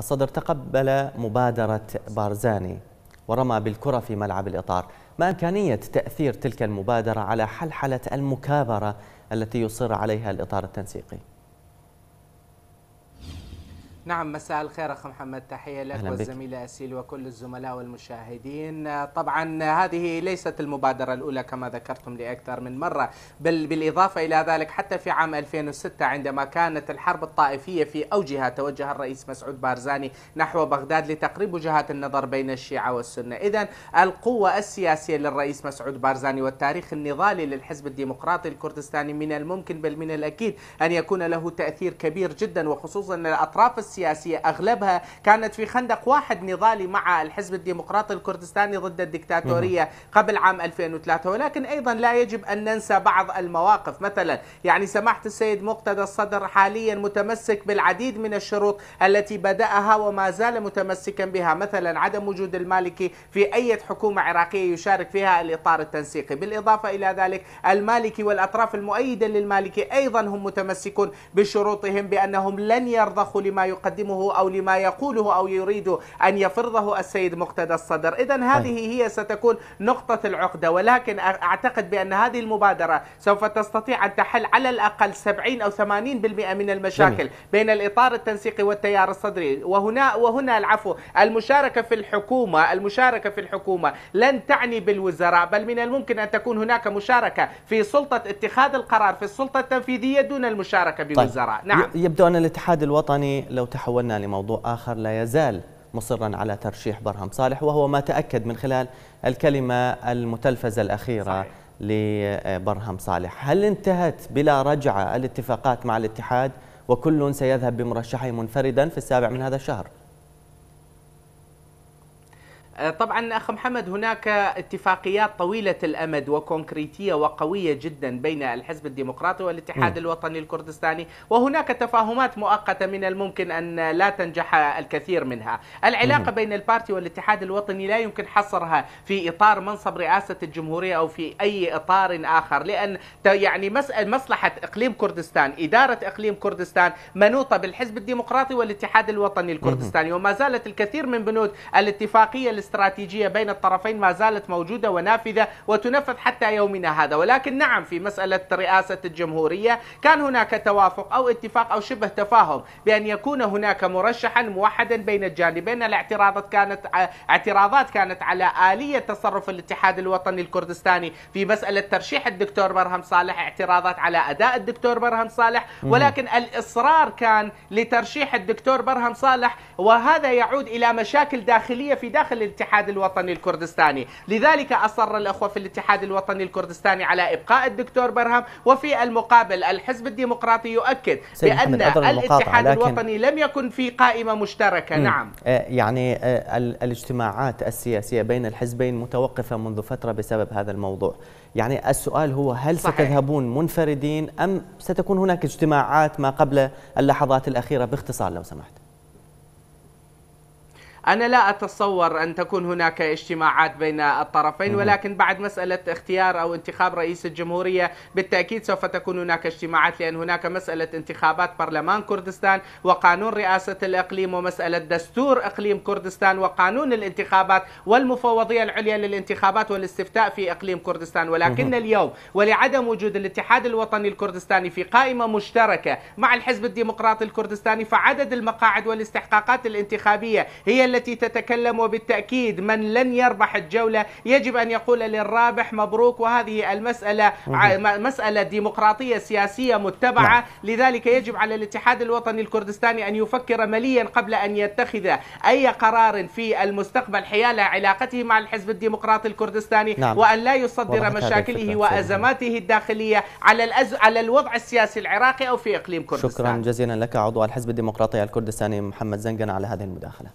الصدر تقبل مبادرة بارزاني ورمى بالكرة في ملعب الإطار ما إمكانية تأثير تلك المبادرة على حلحلة المكابرة التي يصر عليها الإطار التنسيقي؟ نعم مساء الخير اخ محمد تحيه لك والزميله اسيل وكل الزملاء والمشاهدين طبعا هذه ليست المبادره الاولى كما ذكرتم لاكثر من مره بل بالاضافه الى ذلك حتى في عام 2006 عندما كانت الحرب الطائفيه في اوجها توجه الرئيس مسعود بارزاني نحو بغداد لتقريب وجهات النظر بين الشيعه والسنه اذا القوه السياسيه للرئيس مسعود بارزاني والتاريخ النضالي للحزب الديمقراطي الكردستاني من الممكن بل من الاكيد ان يكون له تاثير كبير جدا وخصوصا الاطراف السياسية أغلبها كانت في خندق واحد نضالي مع الحزب الديمقراطي الكردستاني ضد الدكتاتورية قبل عام 2003 ولكن أيضا لا يجب أن ننسى بعض المواقف مثلا يعني سماحة السيد مقتدى الصدر حاليا متمسك بالعديد من الشروط التي بدأها وما زال متمسكا بها مثلا عدم وجود المالكي في أي حكومة عراقية يشارك فيها الإطار التنسيقي بالإضافة إلى ذلك المالكي والأطراف المؤيدة للمالكي أيضا هم متمسكون بشروطهم بأنهم لن يرضخوا لما يقال يقدمه أو لما يقوله أو يريد أن يفرضه السيد مقتدى الصدر إذا طيب. هذه هي ستكون نقطة العقدة ولكن أعتقد بأن هذه المبادرة سوف تستطيع أن تحل على الأقل 70 أو 80% من المشاكل جميل. بين الإطار التنسيقي والتيار الصدري وهنا وهنا العفو المشاركة في الحكومة المشاركة في الحكومة لن تعني بالوزراء بل من الممكن أن تكون هناك مشاركة في سلطة اتخاذ القرار في السلطة التنفيذية دون المشاركة طيب. بوزراء طيب. نعم يبدو أن الاتحاد الوطني لو تحولنا لموضوع آخر لا يزال مصرا على ترشيح برهم صالح وهو ما تأكد من خلال الكلمة المتلفزة الأخيرة صحيح. لبرهم صالح هل انتهت بلا رجعة الاتفاقات مع الاتحاد وكل سيذهب بمرشحه منفردا في السابع من هذا الشهر؟ آه، طبعا اخ محمد هناك اتفاقيات طويله الامد وكونكريتيه وقويه جدا بين الحزب الديمقراطي والاتحاد م. الوطني الكردستاني وهناك تفاهمات مؤقته من الممكن ان لا تنجح الكثير منها العلاقه م. بين البارتي والاتحاد الوطني لا يمكن حصرها في اطار منصب رئاسه الجمهوريه او في اي اطار اخر لان يعني مصلحه اقليم كردستان اداره اقليم كردستان منوطه بالحزب الديمقراطي والاتحاد الوطني الكردستاني م. وما زالت الكثير من بنود الاتفاقيه الاستراتيجية بين الطرفين ما زالت موجودة ونافذة وتنفذ حتى يومنا هذا ولكن نعم في مسألة رئاسة الجمهورية كان هناك توافق أو اتفاق أو شبه تفاهم بأن يكون هناك مرشحا موحدا بين الجانبين الاعتراضات كانت اعتراضات كانت على آلية تصرف الاتحاد الوطني الكردستاني في مسألة ترشيح الدكتور برهم صالح اعتراضات على أداء الدكتور برهم صالح ولكن الإصرار كان لترشيح الدكتور برهم صالح وهذا يعود إلى مشاكل داخلية في داخل الاتحاد الوطني الكردستاني لذلك أصر الأخوة في الاتحاد الوطني الكردستاني على إبقاء الدكتور برهم وفي المقابل الحزب الديمقراطي يؤكد بأن الاتحاد الوطني لم يكن في قائمة مشتركة نعم آه، يعني آه، الاجتماعات السياسية بين الحزبين متوقفة منذ فترة بسبب هذا الموضوع يعني السؤال هو هل صحيح. ستذهبون منفردين أم ستكون هناك اجتماعات ما قبل اللحظات الأخيرة باختصار لو سمحت أنا لا أتصور أن تكون هناك اجتماعات بين الطرفين ولكن بعد مسألة اختيار أو انتخاب رئيس الجمهورية بالتأكيد سوف تكون هناك اجتماعات لأن هناك مسألة انتخابات برلمان كردستان وقانون رئاسة الإقليم ومسألة دستور إقليم كردستان وقانون الانتخابات والمفوضية العليا للانتخابات والاستفتاء في إقليم كردستان ولكن اليوم ولعدم وجود الاتحاد الوطني الكردستاني في قائمة مشتركة مع الحزب الديمقراطي الكردستاني فعدد المقاعد والاستحقاقات الانتخابية هي التي تتكلم وبالتأكيد من لن يربح الجولة يجب أن يقول للرابح مبروك وهذه المسألة مسألة ديمقراطية سياسية متبعة نعم. لذلك يجب على الاتحاد الوطني الكردستاني أن يفكر مليا قبل أن يتخذ أي قرار في المستقبل حيال علاقته مع الحزب الديمقراطي الكردستاني نعم. وأن لا يصدر مشاكله وأزماته الداخلية على الأز... على الوضع السياسي العراقي أو في إقليم كردستان شكرا جزيلا لك عضو الحزب الديمقراطي الكردستاني محمد زنقن على هذه المداخلة